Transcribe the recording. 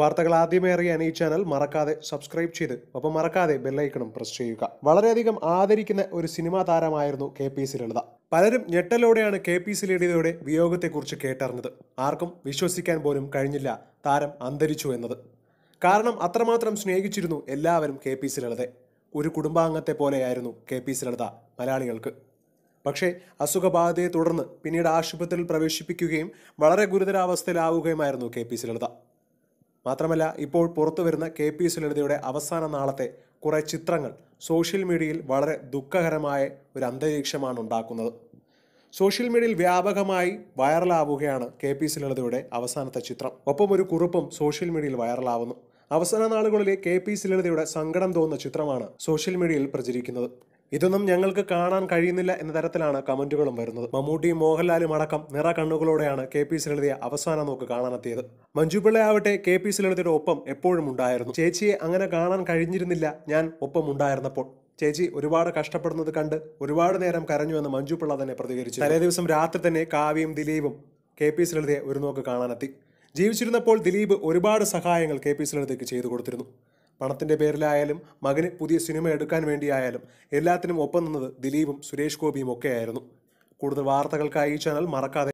വാർത്തകൾ ആദ്യമേ അറിയാൻ ഈ ചാനൽ മറക്കാതെ സബ്സ്ക്രൈബ് ചെയ്ത് ഒപ്പം മറക്കാതെ ബെല്ലൈക്കണും പ്രസ് ചെയ്യുക വളരെയധികം ആദരിക്കുന്ന ഒരു സിനിമാ താരമായിരുന്നു കെ പി ലളിത പലരും ഞെട്ടലോടെയാണ് കെ പി ലളിതയുടെ വിയോഗത്തെക്കുറിച്ച് കേട്ടറിഞ്ഞത് ആർക്കും വിശ്വസിക്കാൻ പോലും കഴിഞ്ഞില്ല താരം അന്തരിച്ചു എന്നത് കാരണം അത്രമാത്രം സ്നേഹിച്ചിരുന്നു എല്ലാവരും കെ പി ശ്രീലളിതയെ ഒരു കുടുംബാംഗത്തെ പോലെയായിരുന്നു കെ പി ലളിത മലയാളികൾക്ക് പക്ഷേ അസുഖബാധയെ തുടർന്ന് പിന്നീട് ആശുപത്രിയിൽ പ്രവേശിപ്പിക്കുകയും വളരെ ഗുരുതരാവസ്ഥയിലാവുകയുമായിരുന്നു കെ പി ലളിത മാത്രമല്ല ഇപ്പോൾ പുറത്തു വരുന്ന കെ പി സുനിതയുടെ അവസാന നാളത്തെ കുറേ ചിത്രങ്ങൾ സോഷ്യൽ മീഡിയയിൽ വളരെ ദുഃഖകരമായ ഒരു അന്തരീക്ഷമാണ് ഉണ്ടാക്കുന്നത് സോഷ്യൽ മീഡിയയിൽ വ്യാപകമായി വൈറലാവുകയാണ് കെ പി സുനിതയുടെ അവസാനത്തെ ചിത്രം ഒപ്പം ഒരു കുറിപ്പും സോഷ്യൽ മീഡിയയിൽ വൈറലാവുന്നു അവസാന നാളുകളിലെ കെ പി സുനിതയുടെ സങ്കടം തോന്നുന്ന ചിത്രമാണ് സോഷ്യൽ മീഡിയയിൽ പ്രചരിക്കുന്നത് ഇതൊന്നും ഞങ്ങൾക്ക് കാണാൻ കഴിയുന്നില്ല എന്ന തരത്തിലാണ് കമന്റുകളും വരുന്നത് മമ്മൂട്ടിയും മോഹൻലാലും അടക്കം നിറ കണ്ണുകളോടെയാണ് കെ പി സുലളിതയെ അവസാന നോക്ക് കാണാനെത്തിയത് മഞ്ജുപിള്ള ആവട്ടെ കെ പി സുലളിതയുടെ ഒപ്പം എപ്പോഴും ഉണ്ടായിരുന്നു ചേച്ചിയെ അങ്ങനെ കാണാൻ കഴിഞ്ഞിരുന്നില്ല ഞാൻ ഒപ്പം ഉണ്ടായിരുന്നപ്പോൾ ചേച്ചി ഒരുപാട് കഷ്ടപ്പെടുന്നത് കണ്ട് ഒരുപാട് നേരം കരഞ്ഞു എന്ന് മഞ്ജുപിള്ള തന്നെ പ്രതികരിച്ചു തലേ ദിവസം രാത്രി തന്നെ കാവ്യയും ദിലീപും കെ പി സുലളിതയെ ഒരു നോക്ക് കാണാനെത്തി ജീവിച്ചിരുന്നപ്പോൾ ദിലീപ് ഒരുപാട് സഹായങ്ങൾ കെ പി സുലളിതയ്ക്ക് ചെയ്തു കൊടുത്തിരുന്നു പണത്തിൻ്റെ പേരിലായാലും മകന് പുതിയ സിനിമ എടുക്കാൻ വേണ്ടിയായാലും എല്ലാത്തിനും ഒപ്പം നിന്നത് ദിലീപും സുരേഷ് ഗോപിയും ഒക്കെയായിരുന്നു കൂടുതൽ വാർത്തകൾക്കായി ഈ ചാനൽ മറക്കാതെ